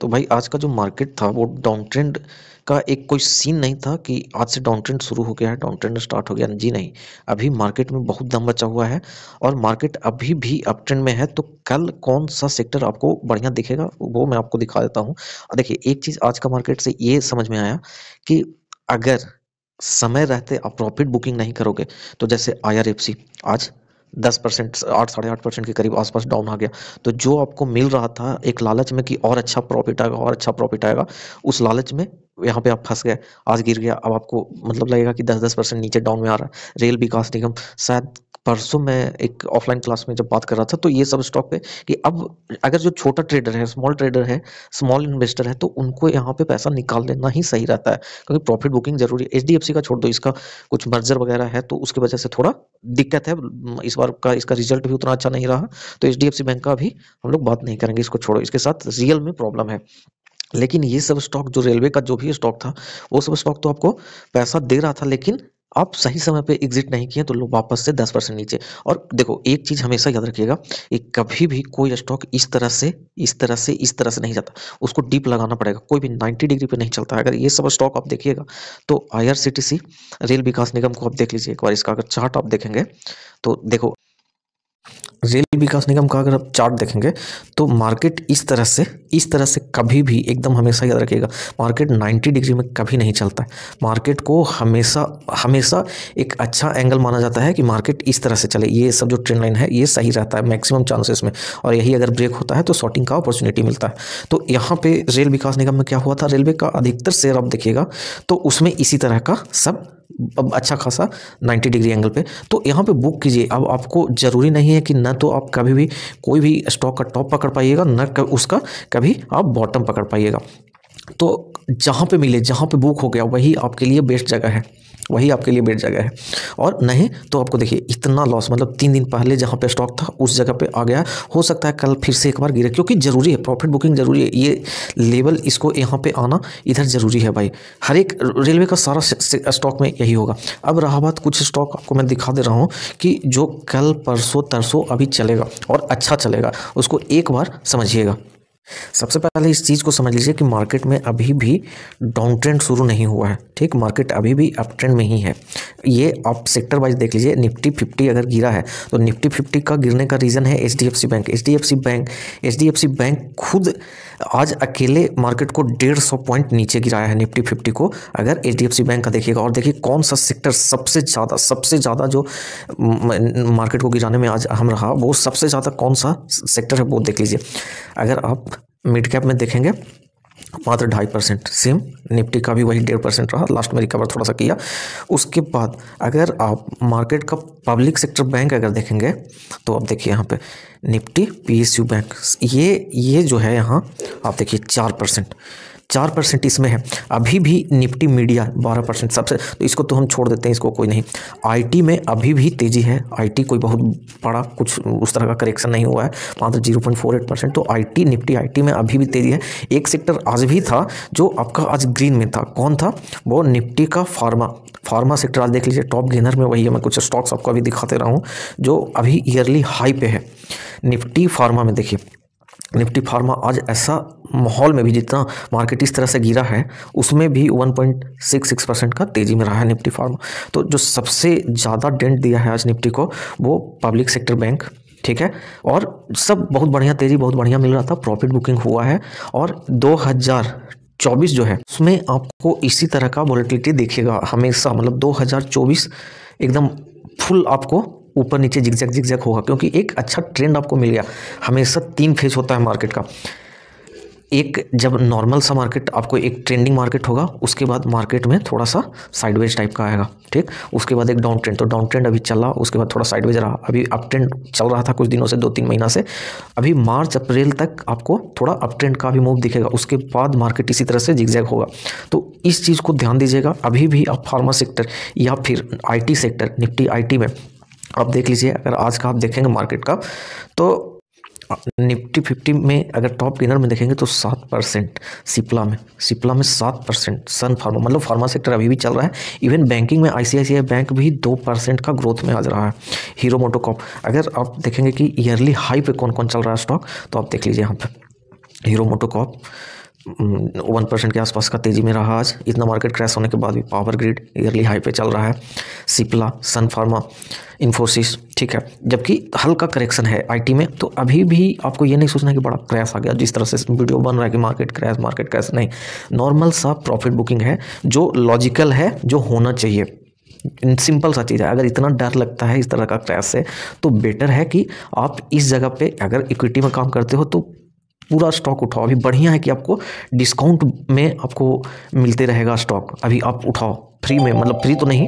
तो भाई आज का जो मार्केट था वो डाउन ट्रेंड का एक कोई सीन नहीं था कि आज से डाउन ट्रेंड शुरू हो गया है डाउन ट्रेंड स्टार्ट हो गया जी नहीं अभी मार्केट में बहुत दम बचा हुआ है और मार्केट अभी भी अप ट्रेंड में है तो कल कौन सा सेक्टर आपको बढ़िया दिखेगा वो मैं आपको दिखा देता हूँ देखिए एक चीज़ आज का मार्केट से ये समझ में आया कि अगर समय रहते आप प्रॉफिट बुकिंग नहीं करोगे तो जैसे आई आज दस परसेंट आठ साढ़े आठ परसेंट के करीब आसपास डाउन आ गया तो जो आपको मिल रहा था एक लालच में कि और अच्छा प्रॉफिट आएगा और अच्छा प्रॉफिट आएगा उस लालच में यहाँ पे आप फंस गए आज गिर गया अब आपको मतलब लगेगा कि दस दस परसेंट नीचे डाउन में आ रहा है रेल विकास निगम शायद परसों मैं एक ऑफलाइन क्लास में जब बात कर रहा था तो ये सब स्टॉक पे कि अब अगर जो छोटा ट्रेडर है स्मॉल ट्रेडर है स्मॉल इन्वेस्टर है तो उनको यहाँ पे पैसा निकाल लेना ही सही रहता है क्योंकि प्रॉफिट बुकिंग जरूरी है एच का छोड़ दो इसका कुछ मर्जर वगैरह है तो उसकी वजह से थोड़ा दिक्कत है इस बार का इसका रिजल्ट भी उतना अच्छा नहीं रहा तो एच बैंक का भी हम लोग बात नहीं करेंगे इसको छोड़ो इसके साथ रियल में प्रॉब्लम है लेकिन ये सब स्टॉक जो रेलवे का जो भी स्टॉक था वो सब स्टॉक तो आपको पैसा दे रहा था लेकिन आप सही समय पे एग्जिट नहीं किए तो लोग वापस से 10 परसेंट नीचे और देखो एक चीज़ हमेशा याद रखिएगा कि कभी भी कोई स्टॉक इस तरह से इस तरह से इस तरह से नहीं जाता उसको डीप लगाना पड़ेगा कोई भी 90 डिग्री पे नहीं चलता अगर ये सब स्टॉक आप देखिएगा तो आई रेल विकास निगम को आप देख लीजिए एक बार इसका अगर चार्ट आप देखेंगे तो देखो रेल विकास निगम का अगर आप चार्ट देखेंगे तो मार्केट इस तरह से इस तरह से कभी भी एकदम हमेशा याद रखिएगा मार्केट 90 डिग्री में कभी नहीं चलता है मार्केट को हमेशा हमेशा एक अच्छा एंगल माना जाता है कि मार्केट इस तरह से चले ये सब जो ट्रेंड लाइन है ये सही रहता है मैक्सिमम चांसेस में और यही अगर ब्रेक होता है तो शॉर्टिंग का अपॉर्चुनिटी मिलता है तो यहाँ पर रेल विकास निगम में क्या हुआ था रेलवे का अधिकतर शेयर आप देखिएगा तो उसमें इसी तरह का सब अब अच्छा खासा 90 डिग्री एंगल पे तो यहाँ पे बुक कीजिए अब आपको ज़रूरी नहीं है कि ना तो आप कभी भी कोई भी स्टॉक का टॉप पकड़ पाइएगा न उसका कभी आप बॉटम पकड़ पाइएगा तो जहाँ पे मिले जहाँ पे बुक हो गया वही आपके लिए बेस्ट जगह है वही आपके लिए बेट जगह है और नहीं तो आपको देखिए इतना लॉस मतलब तीन दिन पहले जहाँ पे स्टॉक था उस जगह पे आ गया हो सकता है कल फिर से एक बार गिरे क्योंकि ज़रूरी है प्रॉफिट बुकिंग ज़रूरी है ये लेवल इसको यहाँ पे आना इधर ज़रूरी है भाई हर एक रेलवे का सारा स्टॉक में यही होगा अब रहा बात कुछ स्टॉक आपको मैं दिखा दे रहा हूँ कि जो कल परसों तरसों अभी चलेगा और अच्छा चलेगा उसको एक बार समझिएगा सबसे पहले इस चीज़ को समझ लीजिए कि मार्केट में अभी भी डाउन ट्रेंड शुरू नहीं हुआ है ठीक मार्केट अभी भी अप ट्रेंड में ही है ये आप सेक्टर वाइज देख लीजिए निफ्टी फिफ्टी अगर गिरा है तो निफ्टी फिफ्टी का गिरने का रीज़न है H bank H bank H bank खुद आज अकेले मार्केट को डेढ़ सौ पॉइंट नीचे गिराया है निफ्टी फिफ्टी को अगर एच बैंक का देखिएगा और देखिए कौन सा सेक्टर सबसे ज़्यादा सबसे ज़्यादा जो मार्केट को गिराने में आज हम रहा वो सबसे ज़्यादा कौन सा सेक्टर है वो देख लीजिए अगर आप मिड कैप में देखेंगे मात्र ढाई परसेंट सेम निफ्टी का भी वही डेढ़ परसेंट रहा लास्ट में रिकवर थोड़ा सा किया उसके बाद अगर आप मार्केट का पब्लिक सेक्टर बैंक अगर देखेंगे तो आप देखिए यहाँ पे निफ्टी पीएसयू बैंक ये ये जो है यहाँ आप देखिए चार परसेंट चार परसेंट इसमें है अभी भी निफ्टी मीडिया बारह परसेंट सबसे तो इसको तो हम छोड़ देते हैं इसको कोई नहीं आईटी में अभी भी तेज़ी है आईटी कोई बहुत बड़ा कुछ उस तरह का करेक्शन नहीं हुआ है मात्र zero point four eight percent तो आई निफ्टी आई में अभी भी तेज़ी है एक सेक्टर आज भी था जो आपका आज ग्रीन में था कौन था वो निफ्टी का फार्मा फार्मा सेक्टर आज देख लीजिए टॉप गेनर में वही है मैं कुछ स्टॉक्स आपको अभी दिखाते रहा हूँ जो अभी ईयरली हाई पे है निफ्टी फार्मा में देखिए निफ्टी फार्मा आज ऐसा माहौल में भी जितना मार्केट इस तरह से गिरा है उसमें भी 1.66 परसेंट का तेज़ी में रहा है निफ्टी फार्मा तो जो सबसे ज़्यादा डेंट दिया है आज निफ्टी को वो पब्लिक सेक्टर बैंक ठीक है और सब बहुत बढ़िया तेज़ी बहुत बढ़िया मिल रहा था प्रॉफिट बुकिंग हुआ है और दो चौबीस जो है उसमें आपको इसी तरह का वॉलेटिलिटी देखेगा हमेशा मतलब 2024 एकदम फुल आपको ऊपर नीचे जिकजैक जिक्जैक होगा क्योंकि एक अच्छा ट्रेंड आपको मिल गया हमेशा तीन फेज होता है मार्केट का एक जब नॉर्मल सा मार्केट आपको एक ट्रेंडिंग मार्केट होगा उसके बाद मार्केट में थोड़ा सा साइडवेज टाइप का आएगा ठीक उसके बाद एक डाउन ट्रेंड तो डाउन ट्रेंड अभी चल रहा उसके बाद थोड़ा साइडवेज रहा अभी अप ट्रेंड चल रहा था कुछ दिनों से दो तीन महीना से अभी मार्च अप्रैल तक आपको थोड़ा अप ट्रेंड का भी मूव दिखेगा उसके बाद मार्केट इसी तरह से जिगजैग होगा तो इस चीज़ को ध्यान दीजिएगा अभी भी आप फार्मा सेक्टर या फिर आई सेक्टर निफ्टी आई में आप देख लीजिए अगर आज का आप देखेंगे मार्केट का तो निफ्टी फिफ्टी में अगर टॉप गेनर में देखेंगे तो सात परसेंट सिप्ला में सिप्ला में सात परसेंट सन फार्मा मतलब फार्मा सेक्टर अभी भी चल रहा है इवन बैंकिंग में आईसीआईसीआई बैंक भी दो परसेंट का ग्रोथ में आ रहा है हीरो मोटोकॉप अगर आप देखेंगे कि ईयरली हाई पे कौन कौन चल रहा है स्टॉक तो आप देख लीजिए यहाँ पर Hero MotoCorp one hmm, percent के आसपास का तेज़ी में रहा आज इतना मार्केट क्रैश होने के बाद भी पावर ग्रिड ईयरली हाई पे चल रहा है सिप्ला सन फार्मा इन्फोसिस ठीक है जबकि हल्का करेक्शन है आईटी में तो अभी भी आपको ये नहीं सोचना कि बड़ा क्रैश आ गया जिस तरह से वीडियो बन रहा है कि मार्केट क्रैश मार्केट क्रैश नहीं नॉर्मल सा प्रॉफिट बुकिंग है जो लॉजिकल है जो होना चाहिए सिंपल सा चीज़ है अगर इतना डर लगता है इस तरह का क्रैश से तो बेटर है कि आप इस जगह पे अगर इक्विटी में काम करते हो तो पूरा स्टॉक उठाओ अभी बढ़िया है कि आपको डिस्काउंट में आपको मिलते रहेगा स्टॉक अभी आप उठाओ फ्री में मतलब फ्री तो नहीं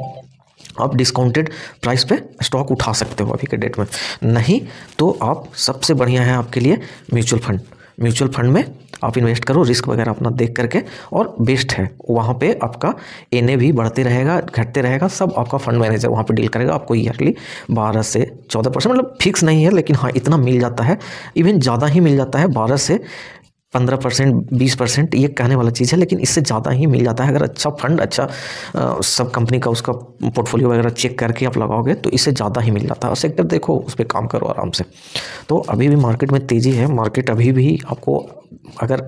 आप डिस्काउंटेड प्राइस पे स्टॉक उठा सकते हो अभी के डेट में नहीं तो आप सबसे बढ़िया है आपके लिए म्यूचुअल फंड म्यूचुअल फंड में आप इन्वेस्ट करो रिस्क वगैरह अपना देख करके और बेस्ट है वहाँ पे आपका एन भी बढ़ते रहेगा घटते रहेगा सब आपका फंड मैनेजर वहाँ पे डील करेगा आपको ईयरली बारह से चौदह परसेंट मतलब फिक्स नहीं है लेकिन हाँ इतना मिल जाता है इवन ज़्यादा ही मिल जाता है बारह से पंद्रह परसेंट बीस परसेंट ये कहने वाला चीज़ है लेकिन इससे ज़्यादा ही मिल जाता है अगर अच्छा फंड अच्छा आ, सब कंपनी का उसका पोर्टफोलियो वगैरह चेक करके आप लगाओगे तो इससे ज़्यादा ही मिल जाता है और सेक्टर देखो उस पर काम करो आराम से तो अभी भी मार्केट में तेज़ी है मार्केट अभी भी आपको अगर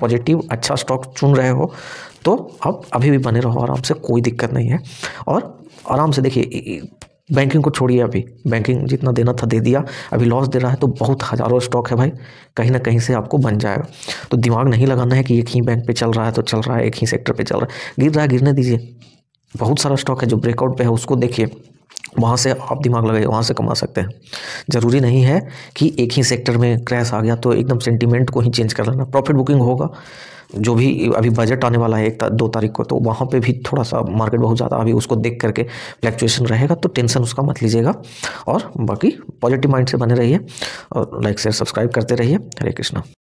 पॉजिटिव अच्छा स्टॉक चुन रहे हो तो आप अभी भी बने रहो आराम से कोई दिक्कत नहीं है और आराम से देखिए बैंकिंग को छोड़िए अभी बैंकिंग जितना देना था दे दिया अभी लॉस दे रहा है तो बहुत हज़ारों स्टॉक है भाई कहीं ना कहीं से आपको बन जाएगा तो दिमाग नहीं लगाना है कि एक ही बैंक पे चल रहा है तो चल रहा है एक ही सेक्टर पे चल रहा है गिर रहा है गिरने दीजिए बहुत सारा स्टॉक है जो ब्रेकआउट पे है उसको देखिए वहाँ से आप दिमाग लगाइए वहाँ से कमा सकते हैं ज़रूरी नहीं है कि एक ही सेक्टर में क्रैश आ गया तो एकदम सेंटिमेंट को ही चेंज कर लेना प्रॉफिट बुकिंग होगा जो भी अभी बजट आने वाला है एक ता, दो तारीख को तो वहाँ पे भी थोड़ा सा मार्केट बहुत ज़्यादा अभी उसको देख करके फ्लैक्चुएशन रहेगा तो टेंशन उसका मत लीजिएगा और बाकी पॉजिटिव माइंड से बने रहिए और लाइक शेयर सब्सक्राइब करते रहिए हरे कृष्णा